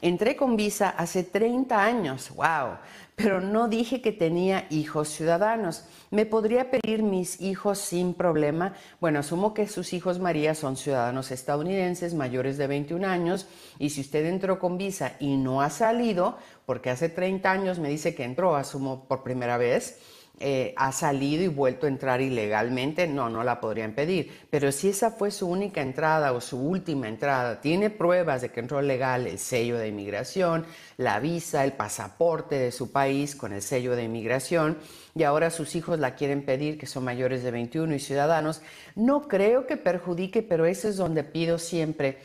Entré con visa hace 30 años, wow, pero no dije que tenía hijos ciudadanos. ¿Me podría pedir mis hijos sin problema? Bueno, asumo que sus hijos María son ciudadanos estadounidenses mayores de 21 años y si usted entró con visa y no ha salido, porque hace 30 años me dice que entró, asumo por primera vez, eh, ha salido y vuelto a entrar ilegalmente, no, no la podrían pedir. Pero si esa fue su única entrada o su última entrada, tiene pruebas de que entró legal, el sello de inmigración, la visa, el pasaporte de su país con el sello de inmigración, y ahora sus hijos la quieren pedir, que son mayores de 21 y ciudadanos, no creo que perjudique, pero eso es donde pido siempre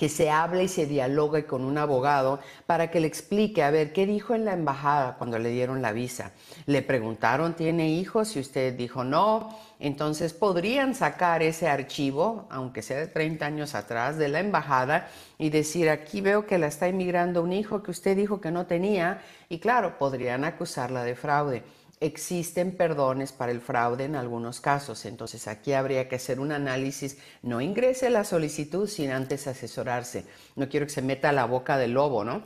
que se hable y se dialogue con un abogado para que le explique, a ver, ¿qué dijo en la embajada cuando le dieron la visa? Le preguntaron, ¿tiene hijos? Y usted dijo, no. Entonces podrían sacar ese archivo, aunque sea de 30 años atrás, de la embajada y decir, aquí veo que la está emigrando un hijo que usted dijo que no tenía. Y claro, podrían acusarla de fraude existen perdones para el fraude en algunos casos, entonces aquí habría que hacer un análisis, no ingrese la solicitud sin antes asesorarse, no quiero que se meta la boca del lobo, ¿no?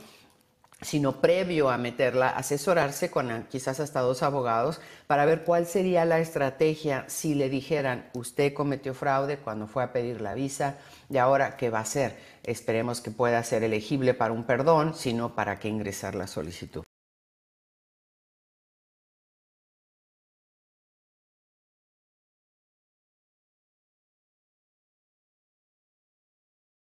sino previo a meterla, asesorarse con ah, quizás hasta dos abogados para ver cuál sería la estrategia si le dijeran usted cometió fraude cuando fue a pedir la visa y ahora qué va a hacer. Esperemos que pueda ser elegible para un perdón, sino para que ingresar la solicitud.